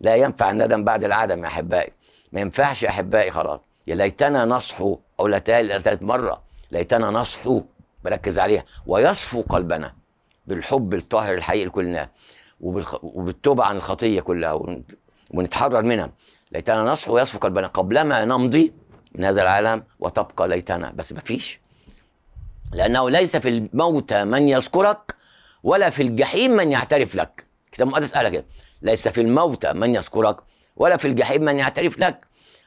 لا ينفع الندم بعد العدم يا احبائي ما ينفعش يا احبائي خلاص يا ليتنا نصحو او لا ثالث مره ليتنا نصحو بركز عليها ويصفو قلبنا بالحب الطاهر الحقيقي لكلنا وبالتوبه عن الخطيه كلها ونتحرر منها ليتنا نصحو ويصفو قلبنا قبلما نمضي من هذا العالم وتبقى ليتنا بس مفيش لانه ليس في الموتى من يذكرك ولا في الجحيم من يعترف لك الكتاب المقدس قال كده ليس في الموتى من يذكرك ولا في الجحيم من يعترف لك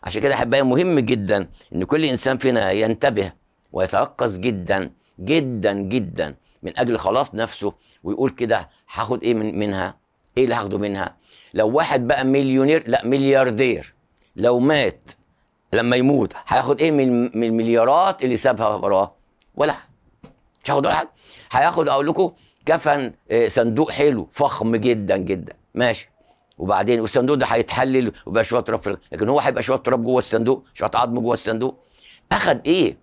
عشان كده احبائي مهم جدا ان كل انسان فينا ينتبه ويتركز جدا جدا جدا من اجل خلاص نفسه ويقول كده هاخد ايه من منها ايه اللي هاخده منها لو واحد بقى مليونير لا ملياردير لو مات لما يموت هياخد ايه من المليارات اللي سابها وراه ولا مش هياخد ولا حاجه هياخد اقول لكم كفن آه، صندوق حلو فخم جدا جدا ماشي وبعدين والصندوق ده هيتحلل ويبقى شويه تراب لكن هو هيبقى شويه تراب جوه الصندوق شويه عظم جوه الصندوق اخد ايه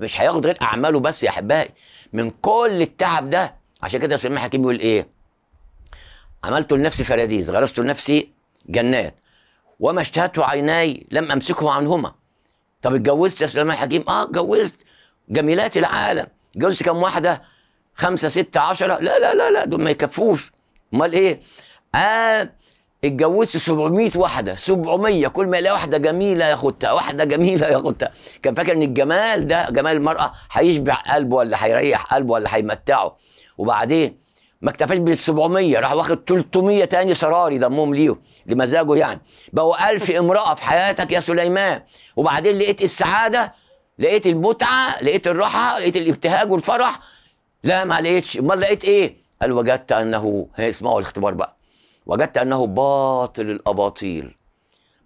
مش هياخد غير اعماله بس يا احبائي من كل التعب ده عشان كده سليمان حكيم بيقول ايه عملت لنفسي فراديس غرست لنفسي جنات وما اشتهته عيناي لم امسكه عنهما طب اتجوزت يا سليمان حكيم اه اتجوزت جميلات العالم اتجوزت كام واحده خمسة ستة عشرة لا لا لا لا دول ما يكفوش امال ايه آه اتجوزت 700 واحده 700 كل ما يلاقي واحده جميله ياخدها واحده جميله ياخدها كان فاكر ان الجمال ده جمال المراه هيشبع قلبه ولا هيريح قلبه ولا هيمتعه وبعدين ما اكتفاش بال 700 راح واخد 300 تاني سراري ضمهم ليه لمزاجه يعني بقوا 1000 امراه في حياتك يا سليمان وبعدين لقيت السعاده لقيت المتعه لقيت الراحه لقيت الابتهاج والفرح لا ما لقيتش امال لقيت ايه قال وجدت انه اسمعوا الاختبار بقى وجدت انه باطل الاباطيل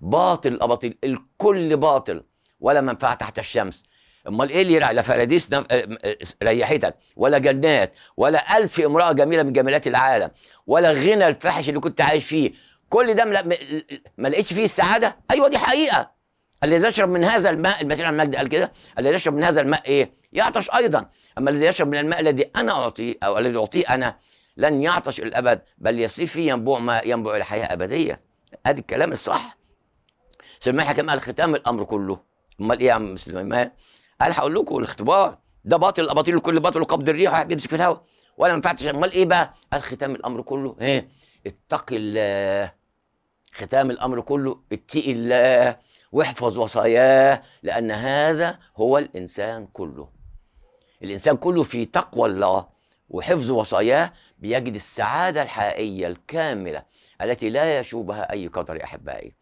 باطل الاباطيل الكل باطل ولا منفعه تحت الشمس امال ايه اللي لا فراديس آه، آه، آه، ريحتك ولا جنات ولا الف امراه جميله من جمالات العالم ولا غنى الفاحش اللي كنت عايش فيه كل ده ما لقيتش فيه السعاده ايوه دي حقيقه الذي يشرب من هذا الماء المسيح عن المجد قال كده الذي يشرب من هذا الماء ايه يعطش ايضا اما الذي يشرب من الماء الذي انا اعطيه او الذي اعطيه انا لن يعطش الابد بل يصير فيه ينبوع ما ينبع الحياه ابديه ادي الكلام الصح سمعها كما قال ختام الامر كله امال ايه يا عم سليمان قال هقول لكم الاختبار ده باطل الاباطيل كل باطل وقبض الريح بيمسك في الهواء ولا ما ينفعش امال ايه بقى قال ختام الامر كله ايه اتقي الله ختام الامر كله اتقي الله واحفظ وصاياه لأن هذا هو الإنسان كله الإنسان كله في تقوى الله وحفظ وصاياه بيجد السعادة الحقيقية الكاملة التي لا يشوبها أي قدر أحبائي